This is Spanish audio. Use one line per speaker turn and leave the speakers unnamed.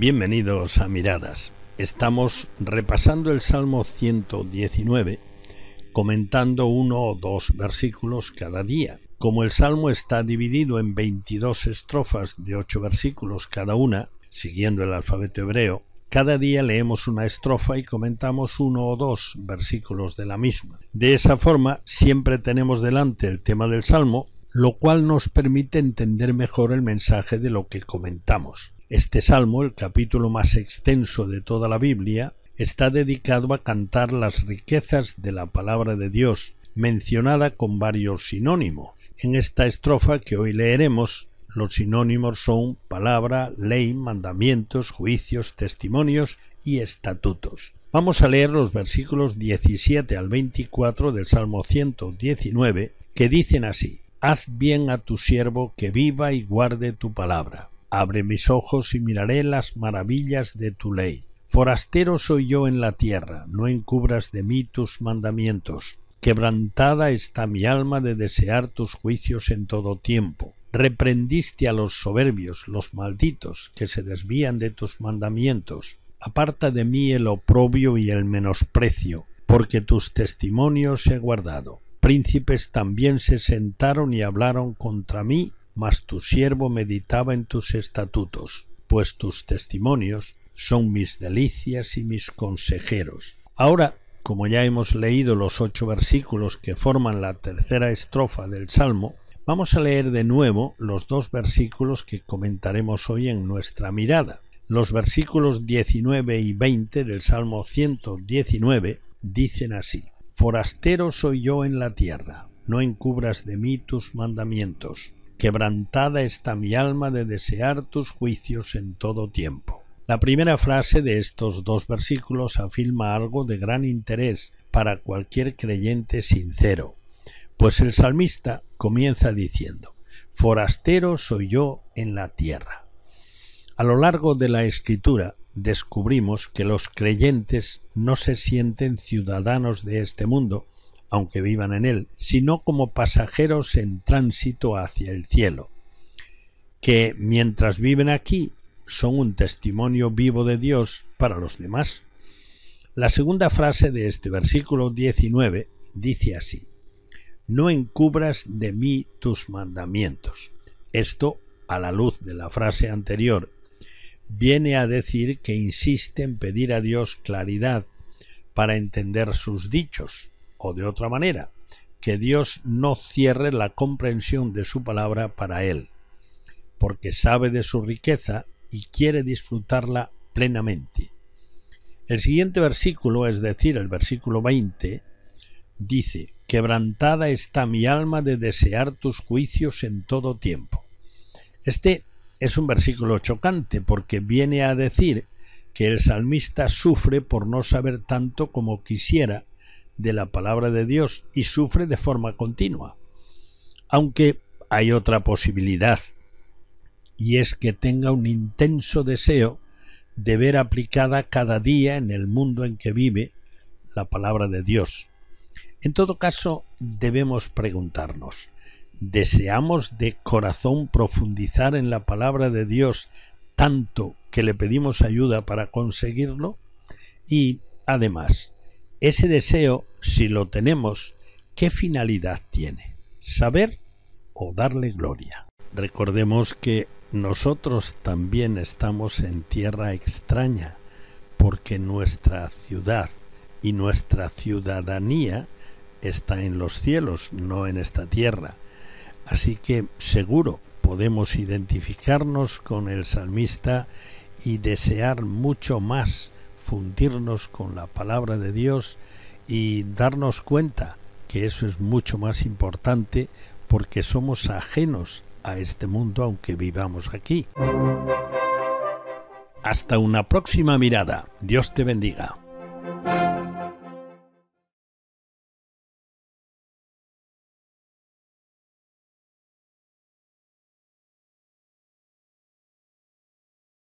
Bienvenidos a Miradas. Estamos repasando el Salmo 119, comentando uno o dos versículos cada día. Como el Salmo está dividido en 22 estrofas de 8 versículos cada una, siguiendo el alfabeto hebreo, cada día leemos una estrofa y comentamos uno o dos versículos de la misma. De esa forma, siempre tenemos delante el tema del Salmo, lo cual nos permite entender mejor el mensaje de lo que comentamos. Este salmo, el capítulo más extenso de toda la Biblia, está dedicado a cantar las riquezas de la palabra de Dios, mencionada con varios sinónimos. En esta estrofa que hoy leeremos, los sinónimos son palabra, ley, mandamientos, juicios, testimonios y estatutos. Vamos a leer los versículos 17 al 24 del Salmo 119, que dicen así, Haz bien a tu siervo que viva y guarde tu palabra Abre mis ojos y miraré las maravillas de tu ley. Forastero soy yo en la tierra, no encubras de mí tus mandamientos. Quebrantada está mi alma de desear tus juicios en todo tiempo. Reprendiste a los soberbios, los malditos, que se desvían de tus mandamientos. Aparta de mí el oprobio y el menosprecio, porque tus testimonios he guardado. Príncipes también se sentaron y hablaron contra mí, mas tu siervo meditaba en tus estatutos, pues tus testimonios son mis delicias y mis consejeros. Ahora, como ya hemos leído los ocho versículos que forman la tercera estrofa del Salmo, vamos a leer de nuevo los dos versículos que comentaremos hoy en nuestra mirada. Los versículos 19 y 20 del Salmo 119 dicen así, Forastero soy yo en la tierra, no encubras de mí tus mandamientos Quebrantada está mi alma de desear tus juicios en todo tiempo. La primera frase de estos dos versículos afirma algo de gran interés para cualquier creyente sincero, pues el salmista comienza diciendo, Forastero soy yo en la tierra. A lo largo de la escritura descubrimos que los creyentes no se sienten ciudadanos de este mundo, aunque vivan en él, sino como pasajeros en tránsito hacia el cielo, que mientras viven aquí son un testimonio vivo de Dios para los demás. La segunda frase de este versículo 19 dice así, No encubras de mí tus mandamientos. Esto, a la luz de la frase anterior, viene a decir que insiste en pedir a Dios claridad para entender sus dichos, o de otra manera, que Dios no cierre la comprensión de su palabra para él, porque sabe de su riqueza y quiere disfrutarla plenamente. El siguiente versículo, es decir, el versículo 20, dice, Quebrantada está mi alma de desear tus juicios en todo tiempo. Este es un versículo chocante porque viene a decir que el salmista sufre por no saber tanto como quisiera de la palabra de Dios y sufre de forma continua. Aunque hay otra posibilidad, y es que tenga un intenso deseo de ver aplicada cada día en el mundo en que vive la palabra de Dios. En todo caso, debemos preguntarnos, ¿deseamos de corazón profundizar en la palabra de Dios tanto que le pedimos ayuda para conseguirlo? Y, además, ese deseo si lo tenemos, ¿qué finalidad tiene? ¿Saber o darle gloria? Recordemos que nosotros también estamos en tierra extraña, porque nuestra ciudad y nuestra ciudadanía está en los cielos, no en esta tierra. Así que seguro podemos identificarnos con el salmista y desear mucho más fundirnos con la palabra de Dios y darnos cuenta que eso es mucho más importante porque somos ajenos a este mundo aunque vivamos aquí. Hasta una próxima mirada. Dios te bendiga.